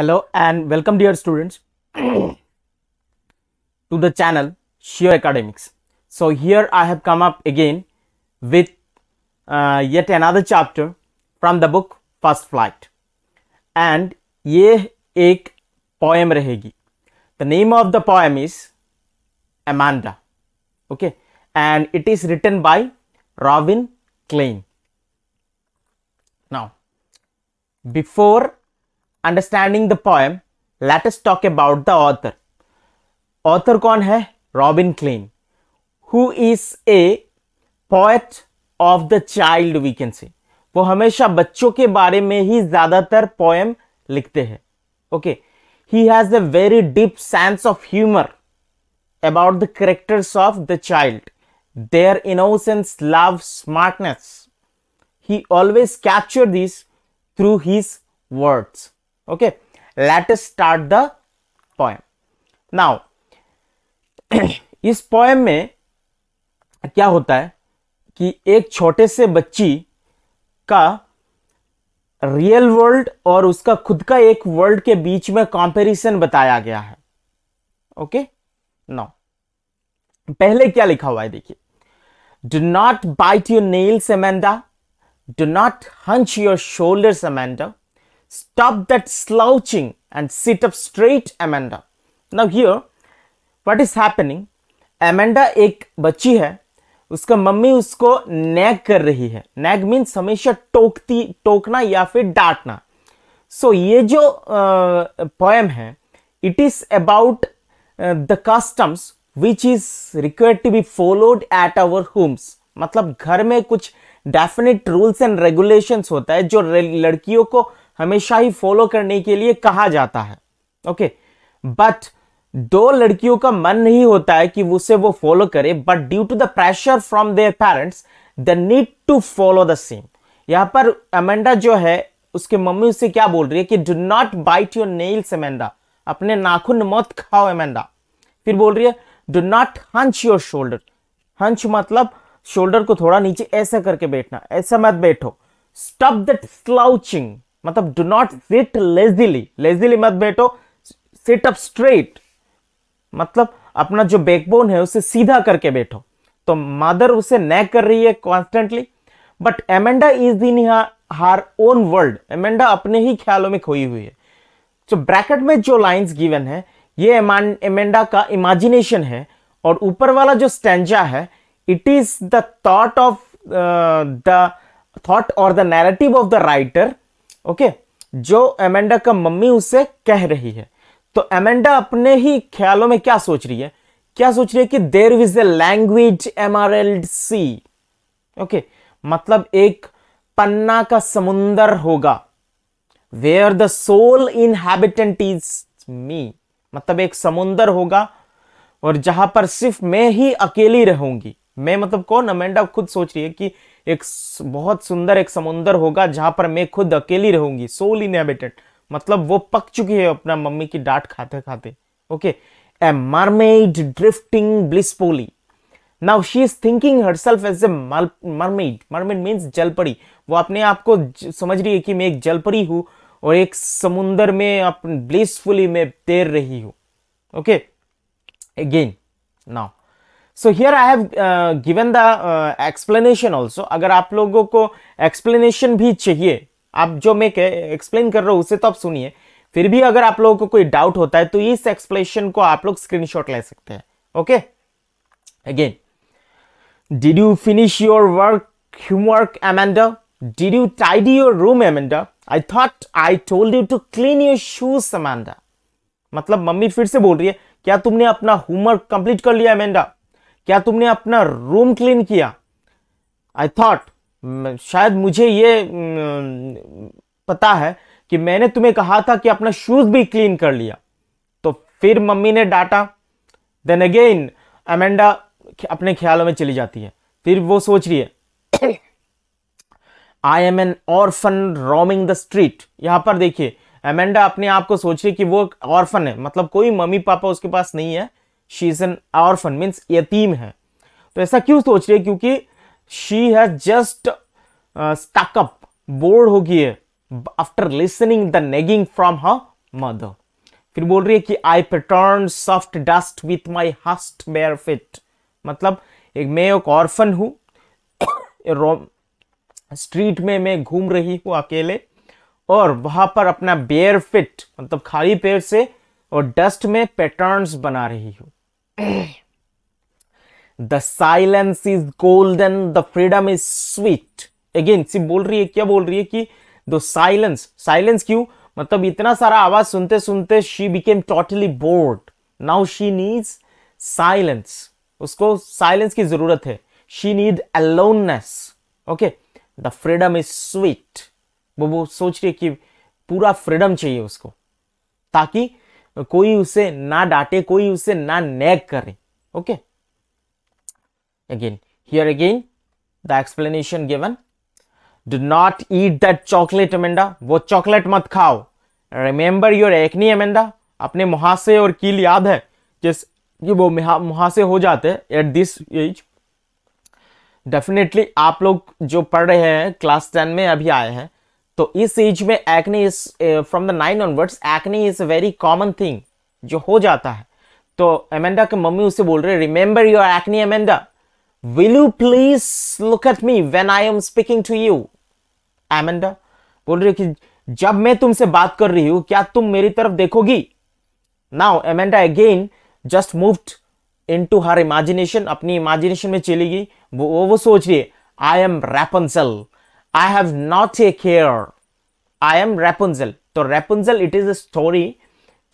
Hello and welcome dear students to the channel Sheer Academics. So here I have come up again with uh, yet another chapter from the book First Flight and ye एक poem rehigi. The name of the poem is Amanda okay and it is written by Robin Klein. Now before understanding the poem let talk about the author author कौन है Robin Klein who is a poet of the child we can say वो हमेशा बच्चों के बारे में ही ज्यादातर poem लिखते हैं okay he has a very deep sense of humour about the characters of the child their innocence love smartness he always capture this through his words okay let us start the poem now इस poem में क्या होता है कि एक छोटे से बच्ची का रियल वर्ल्ड और उसका खुद का एक वर्ल्ड के बीच में कंपैरिजन बताया गया है ओके नाउ पहले क्या लिखा हुआ है देखिए do not bite your nails Amanda do not hunch your shoulders Amanda Stop that slouching and sit up straight, Amanda. Now here, what is happening? Amanda एक बच्ची है उसका मम्मी उसको नैग कर रही है नैग मीन्स हमेशा टोकती टोकना या फिर डांटना सो so, ये जो पोएम uh, है it is about the customs which is required to be followed at our homes मतलब घर में कुछ डेफिनेट रूल्स एंड रेगुलेशंस होता है जो लड़कियों को हमेशा ही फॉलो करने के लिए कहा जाता है ओके बट दो लड़कियों का मन नहीं होता है कि उसे वो फॉलो करे but due to the pressure from their parents they need to follow the same यहां पर अमेंडा जो है उसके मम्मी उससे क्या बोल रही है कि do not bite your nails Amanda अपने नाखून मत खाओ अमेंडा फिर बोल रही है do not hunch your shoulder hunch मतलब शोल्डर को थोड़ा नीचे ऐसा करके बैठना ऐसा मत बैठो स्टॉप दैट स्लाउचिंग मतलब do not sit lazily lazily मत बैठो सिट अप स्ट्रेट मतलब अपना जो बैकबोन है उसे सीधा करके बैठो तो मदर उसे नैक कर रही है कॉन्स्टेंटली बट एमेंडा इज दिन हार ओन वर्ल्ड एमेंडा अपने ही ख्यालों में खोई हुई है तो ब्रैकेट में जो लाइंस गिवन है ये एमेंडा का इमेजिनेशन है और ऊपर वाला जो स्टेंजा है it is the thought of the thought और the narrative of the writer okay जो एमेंडा का मम्मी उससे कह रही है तो एमेंडा अपने ही ख्यालों में क्या सोच रही है क्या सोच रही है कि there is a language M R L C okay मतलब एक पन्ना का समुंदर होगा where the sole inhabitant is me मतलब एक समुंदर होगा और जहां पर सिर्फ मैं ही अकेली रहूंगी मैं मतलब कौन अमेंडा खुद सोच रही है कि एक बहुत सुंदर एक समुंदर होगा जहां पर मैं खुद अकेली रहूंगी सोल इनहेबिटेड मतलब वो पक चुकी है अपना मम्मी की डांट खाते खाते okay a mermaid drifting blissfully now she is thinking herself as a mermaid mermaid means जलपरी वो अपने आप को समझ रही है कि मैं एक जलपरी हूं और एक समुंदर में अपन ब्लिसफुली में तैर रही हूं okay again now so here I have given the explanation also अगर आप लोगों को एक्सप्लेनेशन भी चाहिए आप जो मैं एक्सप्लेन कर रहा हूँ उसे तो आप सुनिए फिर भी अगर आप लोगों को कोई डाउट होता है तो इस एक्सप्लेनेशन को आप लोग स्क्रीनशॉट ले सकते हैं okay again did you finish your work homework Amanda did you tidy your room amanda i thought i told you to clean your shoes amanda मतलब मम्मी फिर से बोल रही है क्या तुमने अपना होमवर्क कंप्लीट कर लिया अमेंडा क्या तुमने अपना रूम क्लीन किया आई थॉट शायद मुझे ये पता है कि मैंने तुम्हें कहा था कि अपना शूज भी क्लीन कर लिया तो फिर मम्मी ने डांटा देन अगेन अमेंडा अपने ख्यालों में चली जाती है फिर वो सोच रही है I am an orphan roaming the street यहां पर देखिए अमेंडा अपने आप को सोच रही है कि वो ऑर्फन है मतलब कोई मम्मी पापा उसके पास नहीं है she is an orphan means यतीम है तो ऐसा क्यों सोच रही है क्योंकि शी है जस्ट स्टकअप बोर्ड हो गई है after listening the nagging from her mother फिर बोल रही है कि I pattern soft dust with my hot bare feet मतलब एक मैं एक ऑर्फन हूं स्ट्रीट में मैं घूम रही हूँ अकेले और वहां पर अपना बेयर फिट मतलब खाली पैर से और डस्ट में पैटर्न्स बना रही हूं the silence is golden the freedom is sweet again सिर्फ बोल रही है क्या बोल रही है कि द साइलेंस साइलेंस क्यों मतलब इतना सारा आवाज सुनते सुनते she became totally bored now she needs silence उसको साइलेंस की जरूरत है she need aloneness okay the freedom is sweet वो वो सोच रही है कि पूरा फ्रीडम चाहिए उसको ताकि कोई उसे ना डांटे कोई उसे ना नेग करे okay again here again the explanation given do not eat that chocolate Amanda वो चॉकलेट मत खाओ रिमेंबर योर एक्नी अमेंडा अपने मुहासे और कील याद है जिस कि वो मुहासे हो जाते हैं एट दिस एज डेफिनेटली आप लोग जो पढ़ रहे हैं क्लास टेन में अभी आए हैं तो इस एज में acne is from the nine onwards acne is a very common thing जो हो जाता है तो अमेंडा के मम्मी उसे बोल रहे remember your acne Amanda will you please look at me when I am speaking to you Amanda बोल रही कि जब मैं तुमसे बात कर रही हूं क्या तुम मेरी तरफ देखोगी now Amanda again just moved into her imagination अपनी इमेजिनेशन में चली गई वो वो सोच रही है I am Rapunzel I have not a care. I am Rapunzel तो Rapunzel it is a story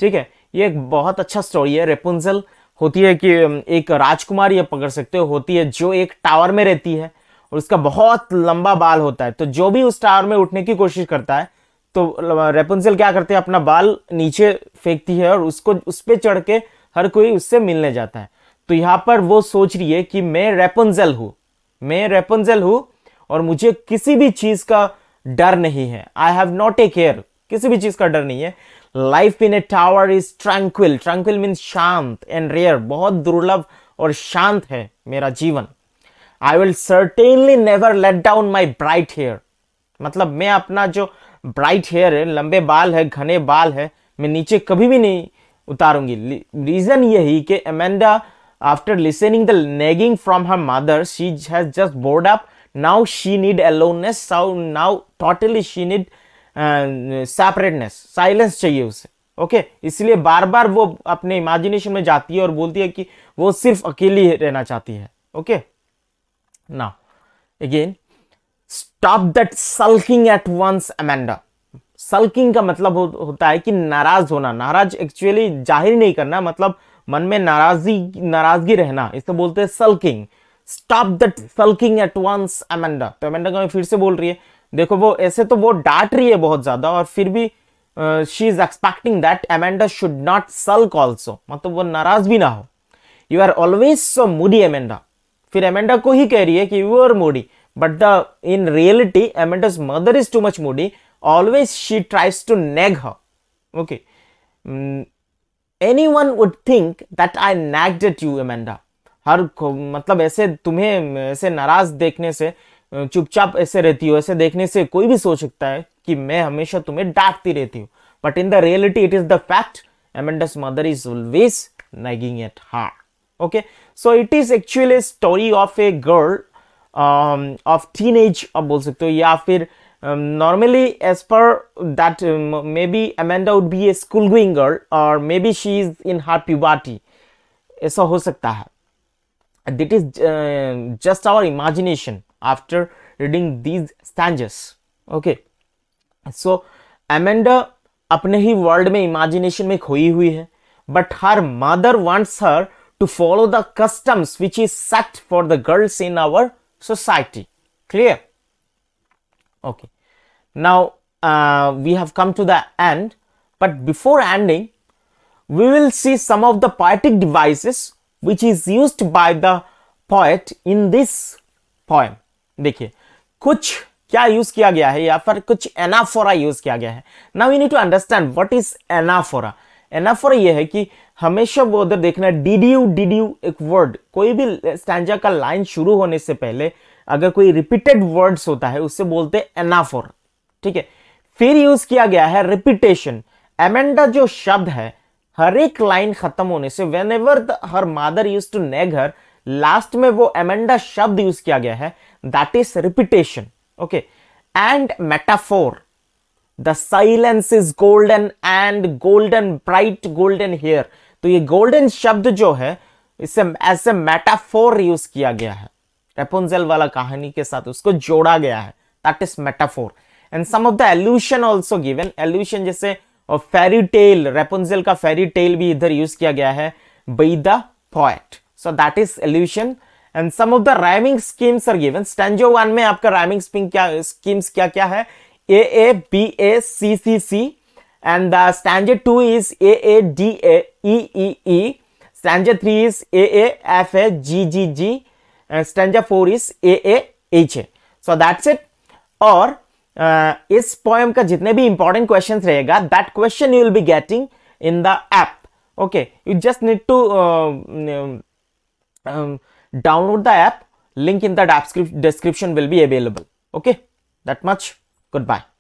ठीक है ये एक बहुत अच्छा स्टोरी है रेपुंजल होती है कि एक राजकुमार पकड़ सकते हो होती है जो एक टावर में रहती है और उसका बहुत लंबा बाल होता है तो जो भी उस टावर में उठने की कोशिश करता है तो रेपुंजल क्या करते हैं अपना बाल नीचे फेंकती है और उसको उस पर चढ़ के हर कोई उससे मिलने जाता है तो यहाँ पर वो सोच रही है कि मैं रेपुंजल हूँ मैं रेपुंजल हूँ और मुझे किसी भी चीज का डर नहीं है I have not a care किसी भी चीज का डर नहीं है life in a tower is tranquil tranquil means शांत एंड रेयर बहुत दुर्लभ और शांत है मेरा जीवन I will certainly never let down my bright hair मतलब मैं अपना जो ब्राइट हेयर है लंबे बाल है घने बाल है मैं नीचे कभी भी नहीं उतारूंगी रीजन यही कि Amanda after listening the nagging from her mother she has just bored up now she need aloneness so now totally she need separateness silence चाहिए उसे ओके okay? इसलिए बार बार वो अपने इमेजिनेशन में जाती है और बोलती है कि वो सिर्फ अकेली रहना चाहती है ओके ना again stop that sulking at once Amanda sulking का मतलब हो, होता है कि नाराज होना नाराज एक्चुअली जाहिर नहीं करना मतलब मन में नाराजगी नाराजगी रहना इसको बोलते हैं sulking stop that sulking at once Amanda तो अमेंडा का फिर से बोल रही है देखो वो ऐसे तो वो डांट रही है बहुत ज्यादा और फिर भी she is expecting that Amanda should not sulk also मतलब वो नाराज भी ना हो you are always so moody Amanda फिर अमेंडा को ही कह रही है कि you are moody but the in reality Amanda's mother is too much moody always she tries to nag her okay anyone would think that I nagged at you, Amanda. Her मतलब ऐसे तुम्हें ऐसे नाराज देखने से चुपचाप ऐसे रहती हो ऐसे देखने से कोई भी सोच सकता है कि मैं हमेशा तुम्हें डांटती रहती हूँ but in the reality it is the fact Amanda's mother is always nagging at her okay so it is actually a story of a girl of teen age आप बोल सकते हो या फिर नॉर्मली एज पर that may be Amanda would be a school going girl और may be she is in her puberty ऐसा हो सकता है that is uh, just our imagination after reading these stanzas okay so amanda apne hi world mein imagination mein khoi hui hai but her mother wants her to follow the customs which is set for the girls in our society clear okay now uh, we have come to the end but before ending we will see some of the poetic devices which is used by the poet in this poem देखिए कुछ क्या use किया गया है या फिर कुछ anaphora use किया गया है now you need to understand what is anaphora anaphora यह है कि हमेशा वो उधर देखना did D you D you एक वर्ड कोई भी स्टैंडा का लाइन शुरू होने से पहले अगर कोई रिपीटेड वर्ड्स होता है उससे बोलते हैं एनाफोर ठीक है फिर यूज किया गया है रिपीटेशन एमेंडा जो शब्द है हर एक लाइन खत्म होने से when whenever her mother use to nag her last में वो एमेंडा शब्द यूज किया गया है that is repetition okay and metaphor the silence is golden and golden bright golden hair तो ये गोल्डन शब्द जो है इसे एज ए मेटाफोर यूज किया गया है रेपुंजल वाला कहानी के साथ उसको जोड़ा गया है that is metaphor and some of the allusion also given allusion जैसे और फेरी टेल रेपुंजल का फेरी टेल भी इधर यूज किया गया है by the poet so that is allusion and some of the rhyming schemes are given stanza one में आपका राइमिंग स्पिंग क्या स्कीम्स क्या क्या है A A B A C C C and the standard two is A A D A E E E stanza three is A A F A G G G and stanza four is A A H A so that's it और Uh, इस poem का जितने भी important question रहेगा that question you will be getting in the app okay you just need to download the app link in the description will be available okay that much good bye